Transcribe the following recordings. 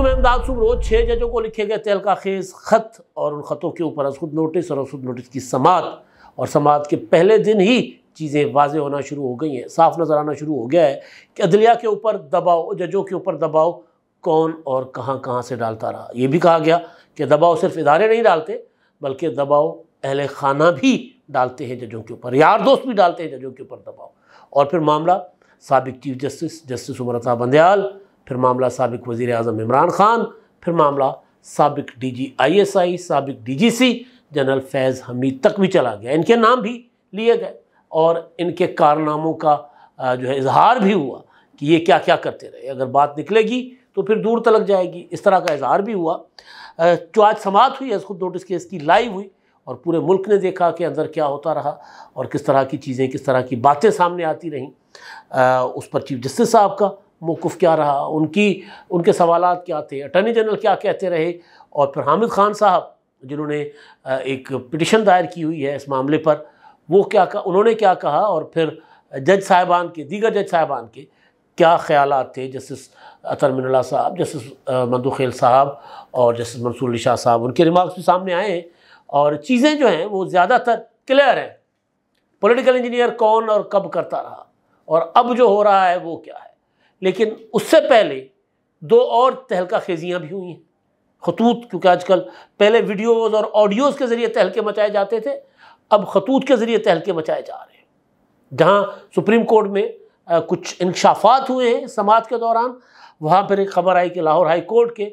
गोविंदाल सुबह रोज छः जजों को लिखे गए तेल का खेज खत और उन ख़तों के ऊपर अखुद नोटिस और अखुद नोटिस की समात और समात के पहले दिन ही चीज़ें वाज होना शुरू हो गई हैं साफ नज़र आना शुरू हो गया है कि अदलिया के ऊपर दबाव जजों के ऊपर दबाव कौन और कहाँ कहाँ से डालता रहा ये भी कहा गया कि दबाव सिर्फ इदारे नहीं डालते बल्कि दबाव अहल खाना भी डालते हैं जजों के ऊपर यार दोस्त भी डालते हैं जजों के ऊपर दबाव और फिर मामला सबक chief justice justice Umar Ata Bandial फिर मामला सबक वज़ी अजम इमरान ख़ान फिर मामला सबक D G I S I सबक D G C general Faiz Hameed तक भी चला गया इनके नाम भी लिए गए और इनके कारनामों का जो है इजहार भी हुआ कि ये क्या क्या करते रहे अगर बात निकलेगी तो फिर दूर तलक जाएगी इस तरह का इजहार भी हुआ जो आज समात हुई खुद नोटिस केस की लाइव हुई और पूरे मुल्क ने देखा कि अंदर क्या होता रहा और किस तरह की चीज़ें किस तरह की बातें सामने आती रहीं उस पर चीफ जस्टिस साहब का मौकुफ़ क्या रहा उनकी उनके सवाल क्या थे अटर्नी जनरल क्या कहते रहे और फिर हामिद खान साहब जिन्होंने एक पिटिशन दायर की हुई है इस मामले पर वो क्या कहा उन्होंने क्या कहा और फिर जज साहिबान के दीगर जज साहिबान के क्या ख्याल थे जस्टिस अतर मिनला साहब जस्टिस मंदूखेल साहब और जस्टिस मंसूर निशा शाह साहब उनके रिमार्क्स भी सामने आए हैं और चीज़ें जो हैं वो ज़्यादातर क्लियर हैं पॉलिटिकल इंजीनियर कौन और कब करता रहा और अब जो हो रहा है वो क्या है लेकिन उससे पहले दो और तहलका खेजियाँ भी हुई हैं खतूत क्योंकि आजकल पहले वीडियोज़ और ऑडियोज़ के ज़रिए तहलके मचाए जाते थे अब खतूत के ज़रिए तहलके मचाए जा रहे हैं जहाँ सुप्रीम कोर्ट में आ, कुछ इंकशाफात हुए हैं समाज के दौरान वहाँ पर एक खबर आई कि लाहौर हाई कोर्ट के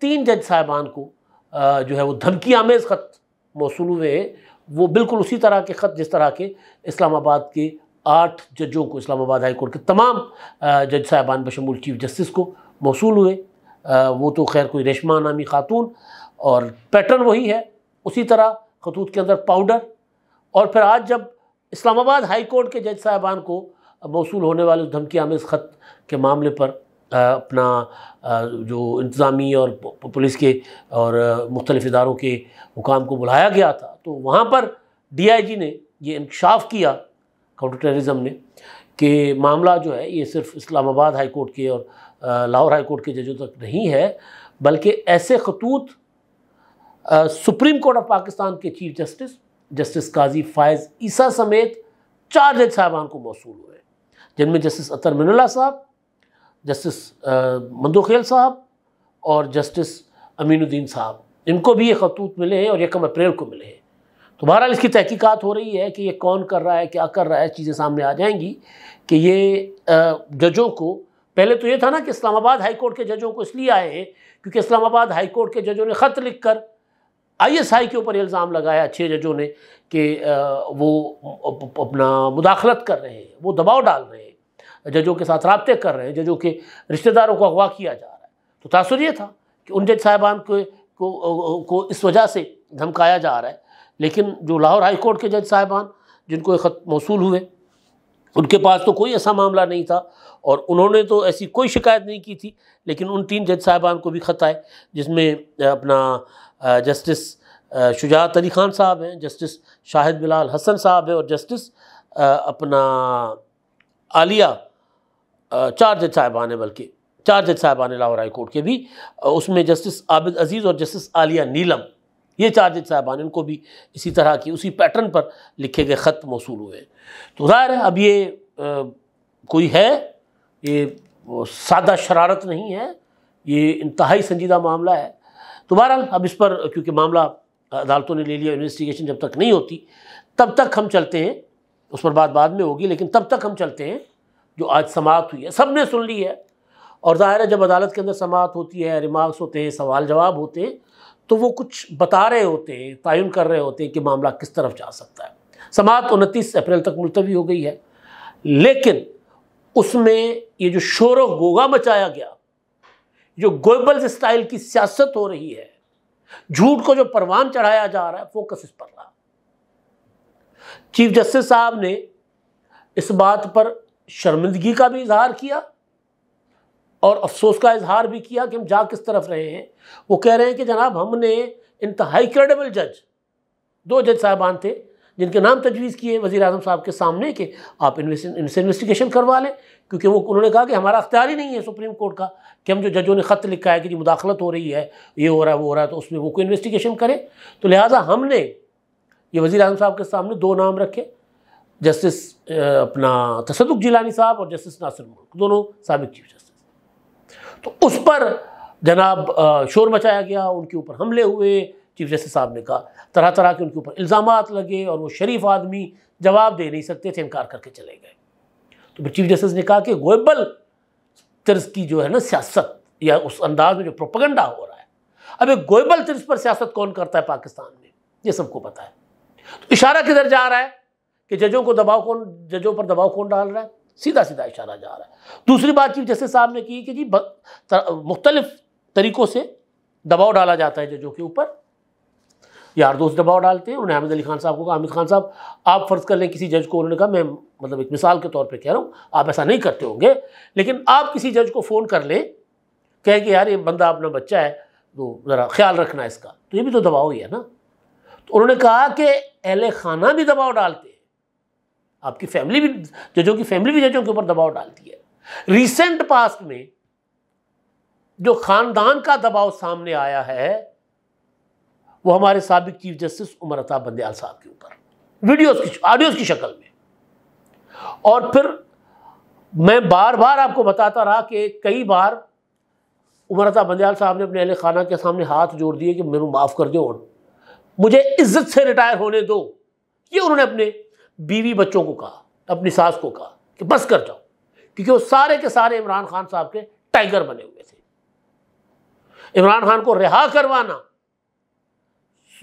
तीन जज साहबान को आ, जो है वो धमकी आमेज़ ख़त मौसू हुए हैं वो बिल्कुल उसी तरह के ख़त जिस तरह के इस्लामाबाद के आठ जजों को इस्लामाबाद हाई कोर्ट के तमाम जज साहबान बशमूल चीफ जस्टिस को मौसू हुए वो तो खैर कोई रेशमा नामी खातून और पैटर्न वही है उसी तरह खतूत के अंदर पाउडर और फिर आज जब इस्लामाबाद हाई कोर्ट के जज साहबान को मौसू होने वाले उस धमकी आमेज़ ख़त के मामले पर अपना जो इंतज़ामी और पुलिस के और मुख्तलिफ इदारों के हुकाम को बुलाया गया था तो वहाँ पर डी आई जी ने ये इंकशाफ किया काउंटर टेररिज्म ने कि मामला जो है ये सिर्फ इस्लामाबाद हाई कोर्ट के और लाहौर हाई कोर्ट के जजों तक नहीं है बल्कि ऐसे खतूत सुप्रीम कोर्ट ऑफ पाकिस्तान के chief justice justice Qazi Faez Isa समेत चार जज साहबान को मौसू हुए जिनमें जस्टिस अतर मिनल्ला साहब जस्टिस मंदोखेल साहब और जस्टिस अमीनुद्दीन साहब इनको भी ये खतूत मिले हैं और यकम अप्रैल को मिले हैं तो बहरहाल इसकी तहकीकात हो रही है कि ये कौन कर रहा है क्या कर रहा है चीज़ें सामने आ जाएंगी कि ये जजों को पहले तो ये था ना कि इस्लामाबाद हाई कोर्ट के जजों को इसलिए आए हैं क्योंकि इस्लामाबाद हाई कोर्ट के जजों ने ख़त लिख कर आई एस आई के ऊपर इल्ज़ाम लगाया छः जजों ने कि वो अपना मुदाखलत कर रहे हैं वो दबाव डाल रहे हैं जजों के साथ रबते कर रहे हैं जजों के रिश्तेदारों को अगवा किया जा रहा है तो तासर ये था कि उन जज साहिबान को, को, को इस वजह से धमकाया जा रहा है लेकिन जो लाहौर हाई कोर्ट के जज साहबान जिनको एक ख़त मौसूल हुए उनके पास तो कोई ऐसा मामला नहीं था और उन्होंने तो ऐसी कोई शिकायत नहीं की थी लेकिन उन तीन जज साहबान को भी ख़त आए जिसमें अपना जस्टिस शुजात अली खान साहब हैं जस्टिस शाहिद बिलाल हसन साहब हैं और जस्टिस अपना आलिया चार जज साहबान हैं बल्कि चार जज साहबान लाहौर हाई कोर्ट के भी उसमें जस्टिस आबिद अजीज़ और जस्टिस आलिया नीलम ये चार्ज साहबान इनको भी इसी तरह की उसी पैटर्न पर लिखे गए ख़त मौसू हुए तो ज़ाहिर है अब ये आ, कोई है ये सादा शरारत नहीं है ये इंतहाई संजीदा मामला है तो बहरहाल अब इस पर क्योंकि मामला अदालतों ने ले लिया इन्वेस्टिगेशन जब तक नहीं होती तब तक हम चलते हैं उस पर बात बाद में होगी लेकिन तब तक हम चलते हैं जो आज समाप्त हुई है सब ने सुन ली है और ज़ाहिर है जब अदालत के अंदर समाप्त होती है रिमार्क्स होते हैं सवाल जवाब होते हैं तो वो कुछ बता रहे होते तयन कर रहे होते कि मामला किस तरफ जा सकता है समात उनतीस अप्रैल तक मुलतवी हो गई है लेकिन उसमें ये जो शोर गोगा मचाया गया जो गोबल्स स्टाइल की सियासत हो रही है झूठ को जो परवान चढ़ाया जा रहा है फोकस इस पर रहा चीफ जस्टिस साहब ने इस बात पर शर्मिंदगी का भी इजहार किया और अफसोस का इजहार भी किया कि हम जा किस तरफ रहे हैं वो कह रहे हैं कि जनाब हमने इंतहाई क्रेडिबल जज दो जज साहबान थे जिनके नाम तजवीज़ किए वज़ी अजम साहब के सामने कि आप इनसे इन्वेस्टिगेशन करवा लें क्योंकि वो उन्होंने कहा कि हमारा अख्तियार ही नहीं है सुप्रीम कोर्ट का कि हम जो जजों ने ख़त लिखा है कि जी मुदाखलत हो रही है ये हो रहा है वो हो रहा है तो उसमें वो कोई इन्वेस्टिगेशन करें तो लिहाजा हमने ये वज़ी अजम साहब के सामने दो नाम रखे जस्टिस अपना तसदुक जिलानी साहब और जस्टिस नासिर मुल्क दोनों सबक चीफ जस्टिस तो उस पर जनाब शोर मचाया गया उनके ऊपर हमले हुए चीफ जस्टिस साहब ने कहा तरह तरह के उनके ऊपर इल्ज़ाम लगे और वो शरीफ आदमी जवाब दे नहीं सकते थे इनकार करके चले गए तो फिर चीफ जस्टिस ने कहा कि गोयबल तर्ज की जो है ना सियासत या उस अंदाज में जो प्रोपगंडा हो रहा है अब एक गोयबल तर्ज पर सियासत कौन करता है पाकिस्तान में ये सबको पता है तो इशारा किधर जा रहा है कि जजों को दबाव कौन जजों पर दबाव कौन डाल रहा है सीधा सीधा इशारा जा रहा है दूसरी बात चीफ जस्टिस साहब ने की कि जी मुख्तलिफ तरीकों से दबाव डाला जाता है जजों के ऊपर यार दोस्त दबाव डालते हैं उन्होंने हामिद अली खान साहब को कहा हामिद खान साहब आप फ़र्ज़ कर लें किसी जज को उन्होंने कहा मैं मतलब एक मिसाल के तौर पे कह रहा हूँ आप ऐसा नहीं करते होंगे लेकिन आप किसी जज को फ़ोन कर लें कहें कि यार ये बंदा अपना बच्चा है तो ज़रा ख्याल रखना इसका तो ये भी तो दबाव ही है ना तो उन्होंने कहा कि अहल खाना भी दबाव डालते आपकी फैमिली भी जजों की फैमिली भी जजों के ऊपर दबाव डालती है रिसेंट पास्ट में जो खानदान का दबाव सामने आया है वो हमारे सबक चीफ जस्टिस उमर अताब बंदयाल साहब के ऊपर वीडियोस की ऑडियोज की शक्ल में और फिर मैं बार बार आपको बताता रहा कि कई बार उमर अताब बंदयाल साहब ने अपने अहल खाना के सामने हाथ जोड़ दिए कि मेरे माफ़ कर दो मुझे इज्जत से रिटायर होने दो ये उन्होंने अपने बीवी बच्चों को कहा अपनी सास को कहा कि बस कर जाओ क्योंकि वो सारे के सारे इमरान खान साहब के टाइगर बने हुए थे इमरान खान को रिहा करवाना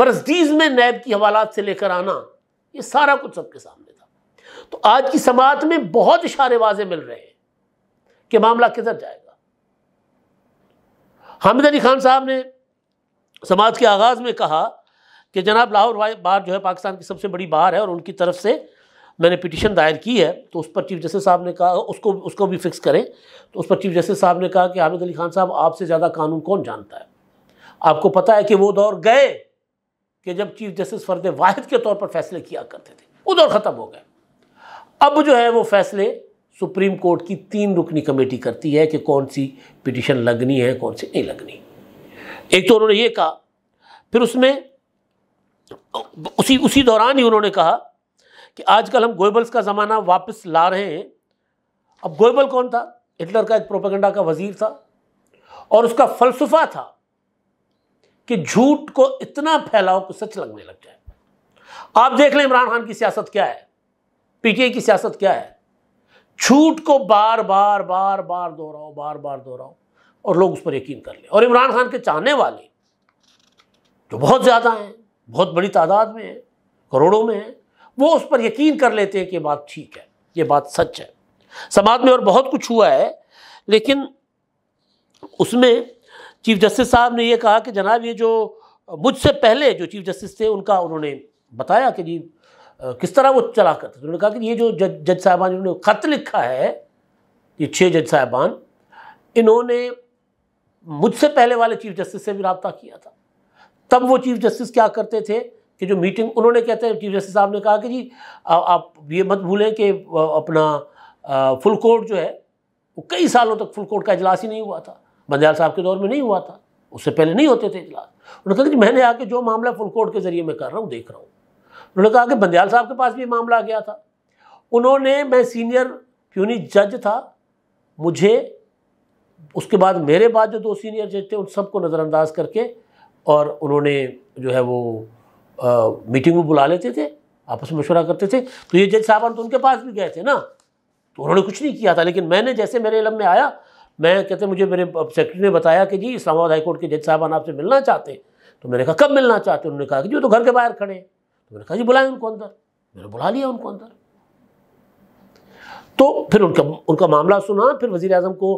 मरसडीज में नैब की हवालात से लेकर आना ये सारा कुछ सबके सामने था तो आज की समाज में बहुत इशारे वाजे मिल रहे हैं कि मामला किधर जाएगा हामिद अली खान साहब ने समाज के आगाज में कहा कि जनाब लाहौर बार जो है पाकिस्तान की सबसे बड़ी बार है और उनकी तरफ से मैंने पिटिशन दायर की है तो उस पर चीफ जस्टिस साहब ने कहा उसको उसको भी फिक्स करें तो उस पर चीफ जस्टिस साहब ने कहा कि हामिद अली खान साहब आपसे ज़्यादा कानून कौन जानता है आपको पता है कि वो दौर गए कि जब चीफ जस्टिस फर्द वाहिद के तौर पर फैसले किया करते थे वो दौर ख़त्म हो गया अब जो है वो फैसले सुप्रीम कोर्ट की तीन रुकनी कमेटी करती है कि कौन सी पिटिशन लगनी है कौन सी नहीं लगनी एक तो उन्होंने ये कहा फिर उसमें उसी उसी दौरान ही उन्होंने कहा कि आजकल हम गोयबल्स का ज़माना वापस ला रहे हैं अब गोयबल कौन था हिटलर का एक प्रोपेगेंडा का वजीर था और उसका फलसफा था कि झूठ को इतना फैलाओ कि सच लगने लग जाए आप देख लें इमरान खान की सियासत क्या है पीटीए की सियासत क्या है झूठ को बार बार बार बार दोहराओ बार बार दोहराओ और लोग उस पर यकीन कर ले और इमरान खान के चाहने वाले जो बहुत ज़्यादा हैं बहुत बड़ी तादाद में है करोड़ों में है वो उस पर यकीन कर लेते हैं कि ये बात ठीक है ये बात सच है समाज में और बहुत कुछ हुआ है लेकिन उसमें चीफ जस्टिस साहब ने ये कहा कि जनाब ये जो मुझसे पहले जो चीफ जस्टिस थे उनका उन्होंने बताया कि जी किस तरह वो चला करते थे उन्होंने कहा कि ये जो जज जज साहबान इन्होंने ख़त लिखा है ये छः जज साहबान इन्होंने मुझसे पहले वाले चीफ जस्टिस से भी रबता किया था तब वो चीफ जस्टिस क्या करते थे कि जो मीटिंग उन्होंने कहते हैं चीफ जस्टिस साहब ने कहा कि जी आ, आप ये मत भूलें कि अपना आ, फुल कोर्ट जो है वो कई सालों तक फुल कोर्ट का इजलास ही नहीं हुआ था बंदयाल साहब के दौर में नहीं हुआ था उससे पहले नहीं होते थे इजलास उन्होंने कहा कि मैंने आके जो मामला फुल कोर्ट के जरिए मैं कर रहा हूँ देख रहा हूँ उन्होंने कहा कि बंदयाल साहब के पास भी मामला आ गया था उन्होंने मैं सीनियर नहीं जज था मुझे उसके बाद मेरे बाद जो दो सीनियर जज थे उन सबको नज़रअंदाज करके और उन्होंने जो है वो आ, मीटिंग में बुला लेते थे आपस में मशवरा करते थे तो ये जज साहबान तो उनके पास भी गए थे ना तो उन्होंने कुछ नहीं किया था लेकिन मैंने जैसे मेरे इलम में आया मैं कहते मुझे मेरे सेक्रेटरी ने बताया कि जी इस्लामाबाद हाईकोर्ट के जज साहबान आपसे मिलना चाहते हैं तो मैंने कहा कब मिलना चाहते उन्होंने कहा कि जी वो तो घर के बाहर खड़े तो मैंने कहा जी बुलाएं उनको अंदर मैंने बुला लिया उनको अंदर तो फिर उनका उनका मामला सुना फिर वज़ी अजम को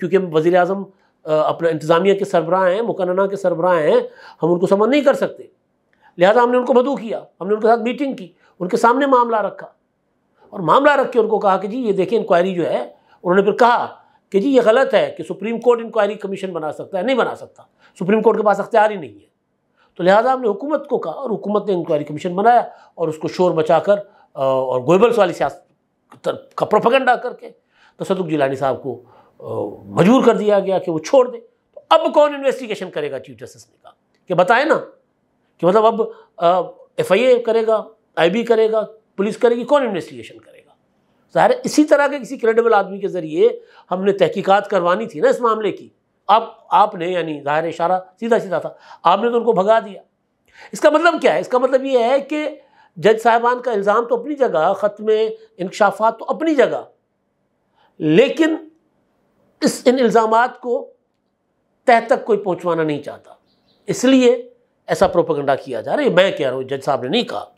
क्योंकि वज़ी अजम अपना इंतज़ामिया के सरबराह हैं मुकन्ना के सरबराह हैं हम उनको समझ नहीं कर सकते लिहाजा हमने उनको मदू किया हमने उनके साथ मीटिंग की उनके सामने मामला रखा और मामला रख के उनको कहा कि जी ये देखिए इंक्वायरी जो है उन्होंने फिर कहा कि जी ये गलत है कि सुप्रीम कोर्ट इंक्वायरी कमीशन बना सकता है नहीं बना सकता सुप्रीम कोर्ट के पास अख्तियार ही नहीं है तो लिहाजा हमने हुकूमत को कहा और हुकूमत ने इंक्वायरी कमीशन बनाया और उसको शोर बचा कर और गोयबल्स वाली सियासत का प्रोपगंडा करके तसदुक जिलानी साहब को मजबूर कर दिया गया कि वो छोड़ दे तो अब कौन इन्वेस्टिगेशन करेगा चीफ जस्टिस ने कहा कि बताए ना कि मतलब अब एफ आई ए करेगा आई बी करेगा पुलिस करेगी कौन इन्वेस्टिगेशन करेगा ज़ाहिर इसी तरह के किसी क्रेडिबल आदमी के ज़रिए हमने तहकीकात करवानी थी ना इस मामले की आप आपने यानी ज़ाहिर इशारा सीधा सीधा था आपने तो उनको भगा दिया इसका मतलब क्या है इसका मतलब ये है कि जज साहबान का इल्ज़ाम तो अपनी जगह ख़त्म इंकशाफात तो अपनी जगह लेकिन इस इन इल्ज़ाम को तह तक कोई पहुँचवाना नहीं चाहता इसलिए ऐसा प्रोपोगंडा किया जा रहा है मैं कह रहा हूँ जज साहब ने नहीं कहा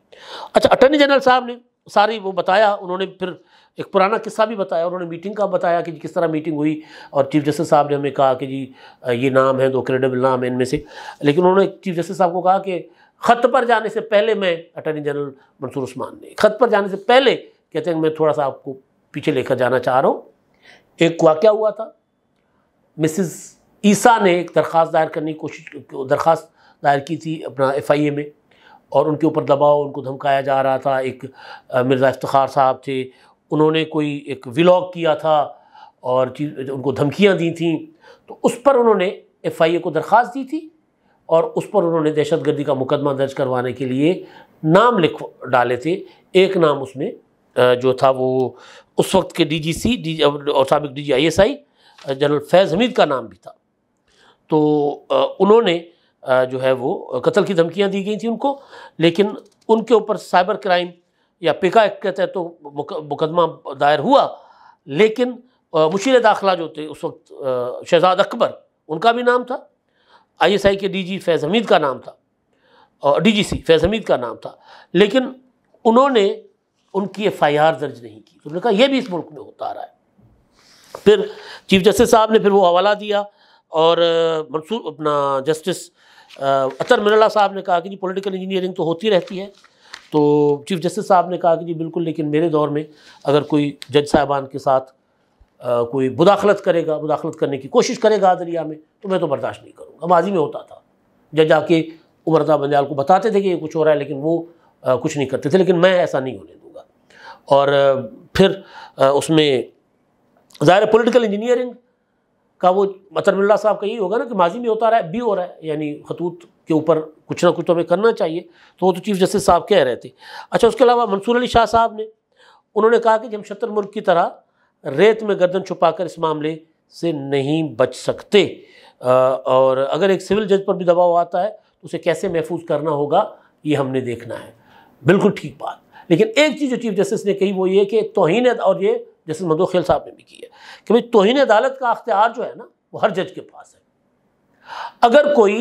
अच्छा अटर्नी जनरल साहब ने सारी वो बताया उन्होंने फिर एक पुराना किस्सा भी बताया उन्होंने मीटिंग का बताया कि किस तरह मीटिंग हुई और चीफ जस्टिस साहब ने हमें कहा कि जी ये नाम है दो क्रेडिबल नाम है इनमें से लेकिन उन्होंने चीफ जस्टिस साहब को कहा कि ख़त पर जाने से पहले मैं अटर्नी जनरल मंसूर उस्मान ने ख़त पर जाने से पहले कहते हैं मैं थोड़ा सा आपको पीछे लेकर जाना चाह रहा हूँ एक वाक़ हुआ था मिसिस ईसा ने एक दरख्वास्त दायर करने की कोशिश दरख्वास्त दायर की थी अपना एफ आई ए में और उनके ऊपर दबाव उनको धमकाया जा रहा था एक मिर्ज़ा इफ्तार साहब थे उन्होंने कोई एक विलॉग किया था और उनको धमकियाँ दी थी तो उस पर उन्होंने एफ आई ए को दरख्वास्त दी थी और उस पर उन्होंने दहशत गर्दी का मुकदमा दर्ज करवाने के लिए नाम लिख डाले थे एक नाम उसमें जो था वो उस वक्त के डी जी सी डी और सबक D G I S I general Faiz Hameed का नाम भी था तो उन्होंने जो है वो कत्ल की धमकियाँ दी गई थी उनको लेकिन उनके ऊपर साइबर क्राइम या पिका एक्ट के तहत तो मुकदमा दायर हुआ लेकिन मुशीर दाखिला जो थे उस वक्त शहजाद अकबर उनका भी नाम था आईएसआई के डीजी फैज़ हमीद का नाम था और डीजीसी फैज़ हमीद का नाम था लेकिन उन्होंने उनकी एफ आई आर दर्ज नहीं की उन्होंने कहा यह भी इस मुल्क में होता आ रहा है फिर चीफ जस्टिस साहब ने फिर वो हवाला दिया और मंसूर अपना जस्टिस अतर मिनला साहब ने कहा कि जी पॉलिटिकल इंजीनियरिंग तो होती रहती है तो चीफ जस्टिस साहब ने कहा कि जी बिल्कुल लेकिन मेरे दौर में अगर कोई जज साहबान के साथ आ, कोई मुदाखलत करेगा मुदाखलत करने की कोशिश करेगा आदरिया में तो मैं तो बर्दाश्त नहीं करूँगा माजी में होता था जज आके उमरदा बंजाल को बताते थे कि ये कुछ हो रहा है लेकिन वो आ, कुछ नहीं करते थे लेकिन मैं ऐसा नहीं होने और फिर उसमें ज़ाहिर पॉलिटिकल इंजीनियरिंग का वो अतर साहब का यही होगा ना कि माजी में होता रहा है भी हो रहा है यानी खतूत के ऊपर कुछ ना कुछ तो हमें करना चाहिए तो वो तो चीफ जस्टिस साहब कह रहे थे अच्छा उसके अलावा मंसूर अली शाह साहब ने उन्होंने कहा कि हम शत्र मुल्क की तरह रेत में गर्दन छुपाकर इस मामले से नहीं बच सकते और अगर एक सिविल जज पर भी दबाव आता है तो उसे कैसे महफूज करना होगा ये हमने देखना है बिल्कुल ठीक बात लेकिन एक चीज़ जो चीफ जस्टिस ने कही वो ये कि तोहन और ये जस्टिस मदोखेल साहब ने भी की है कि भाई तोहन अदालत का अख्तियार जो है ना वो हर जज के पास है अगर कोई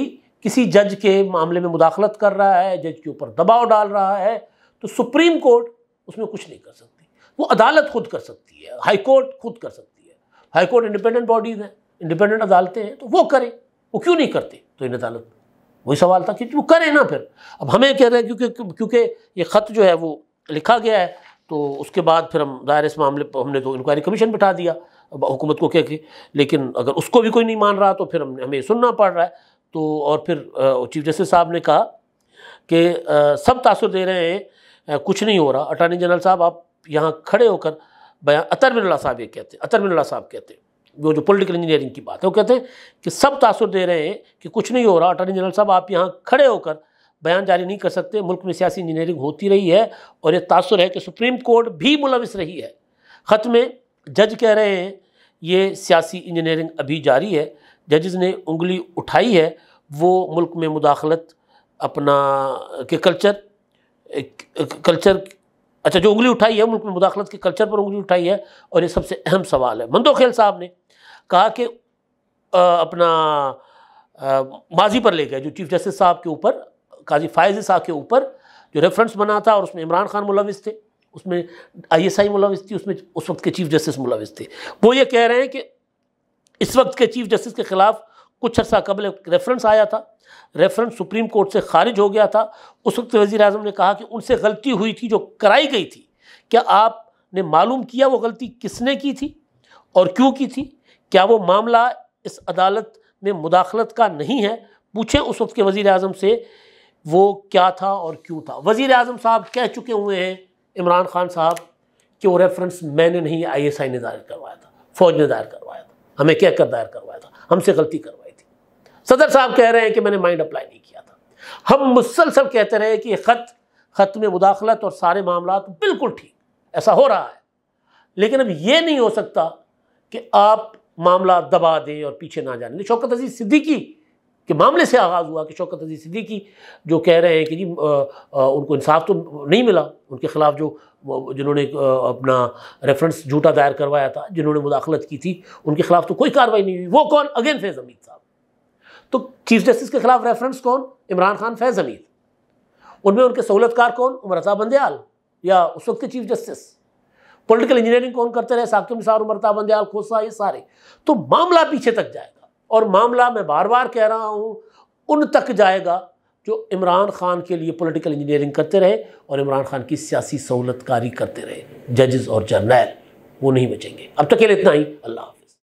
किसी जज के मामले में मुदाखलत कर रहा है जज के ऊपर दबाव डाल रहा है तो सुप्रीम कोर्ट उसमें कुछ नहीं कर सकती वो अदालत खुद कर सकती है हाई कोर्ट खुद कर सकती है हाई कोर्ट इंडिपेंडेंट बॉडीज हैं इंडिपेंडेंट अदालतें हैं तो वो करें वो क्यों नहीं करते तो इन अदालत वही सवाल था कि वो करें ना फिर अब हमें कह रहे हैं क्योंकि क्योंकि ये ख़त जो है वो लिखा गया है तो उसके बाद फिर हम दायर इस मामले पर हमने तो इंक्वायरी कमीशन बिठा दिया अब हुकूमत को क्या कि लेकिन अगर उसको भी कोई नहीं मान रहा तो फिर हम हमें सुनना पड़ रहा है तो और फिर चीफ जस्टिस साहब ने कहा कि सब तासर दे रहे हैं कुछ नहीं हो रहा अटॉर्नी जनरल साहब आप यहाँ खड़े होकर बयान अतर बिल्ला साहब ये कहते हैं अतर बिल्ला साहब कहते हैं वो जो पॉलिटिकल इंजीनियरिंग की बात है वो कहते हैं कि सब तासर दे रहे हैं कि कुछ नहीं हो रहा अटॉर्नी जनरल साहब आप यहाँ खड़े होकर बयान जारी नहीं कर सकते मुल्क में सियासी इंजीनियरिंग होती रही है और ये तासर है कि सुप्रीम कोर्ट भी मुलविस रही है ख़त में जज कह रहे हैं ये सियासी इंजीनियरिंग अभी जारी है जजेस ने उंगली उठाई है वो मुल्क में मुदाखलत अपना के कल्चर कल्चर अच्छा जो उंगली उठाई है मुल्क में मुदाखलत के कल्चर पर उंगली उठाई है और ये सबसे अहम सवाल है मंदोखेल साहब ने कहा कि अपना माजी पर ले गए जो चीफ जस्टिस साहब के ऊपर काजी फायज शाह के ऊपर जो रेफरेंस बना था और उसमें इमरान खान मुलविस थे उसमें आई एस आई मुलविस थी उसमें उस वक्त के चीफ जस्टिस मुलविस थे वो ये कह रहे हैं कि इस वक्त के चीफ जस्टिस के ख़िलाफ़ कुछ अर्सा कबल रेफरेंस आया था रेफरेंस सुप्रीम कोर्ट से खारिज हो गया था उस वक्त वज़ी अजम ने कहा कि उनसे गलती हुई थी जो कराई गई थी क्या आपने मालूम किया वो गलती किसने की थी और क्यों की थी क्या वो मामला इस अदालत में मुदाखलत का नहीं है पूछे उस वक्त के वज़ी अजम से वो क्या था और क्यों था वज़ी अजम साहब कह चुके हुए हैं इमरान खान साहब कि वो रेफरेंस मैंने नहीं आई एस आई ने दायर करवाया था फ़ौज ने दायर करवाया था हमें कह कर दायर करवाया था हमसे गलती करवाई थी सदर साहब कह रहे हैं कि मैंने माइंड अप्लाई नहीं किया था हम मुसलसल कहते रहे कि ख़त ख़त में मुदाखलत और सारे मामला बिल्कुल ठीक ऐसा हो रहा है लेकिन अब ये नहीं हो सकता कि आप मामला दबा दें और पीछे ना जाने शौकत अजीज सिद्दीकी के मामले से आगाज़ हुआ कि शौकत अजीज सिद्दीकी जो कह रहे हैं कि जी आ, आ, उनको इंसाफ तो नहीं मिला उनके खिलाफ जो जिन्होंने अपना रेफरेंस झूठा दायर करवाया था जिन्होंने मुदाखलत की थी उनके खिलाफ तो कोई कार्रवाई नहीं हुई वो कौन अगेन फैज़ हमीद साहब तो चीफ जस्टिस के खिलाफ रेफरेंस कौन इमरान खान फैज़ हमीद उनमें उनके सहूलतकार कौन उमर रजा बंदयाल या उस वक्त के चीफ जस्टिस पॉलिटिकल इंजीनियरिंग कौन करते रहे साकिब निसार उमरता बंदयाल खोसा ये सारे तो मामला पीछे तक जाएगा और मामला मैं बार बार कह रहा हूँ उन तक जाएगा जो इमरान खान के लिए पॉलिटिकल इंजीनियरिंग करते रहे और इमरान खान की सियासी सहूलतकारी करते रहे जजेस और जर्नैल वो नहीं बचेंगे अब तक के लिए इतना ही अल्लाह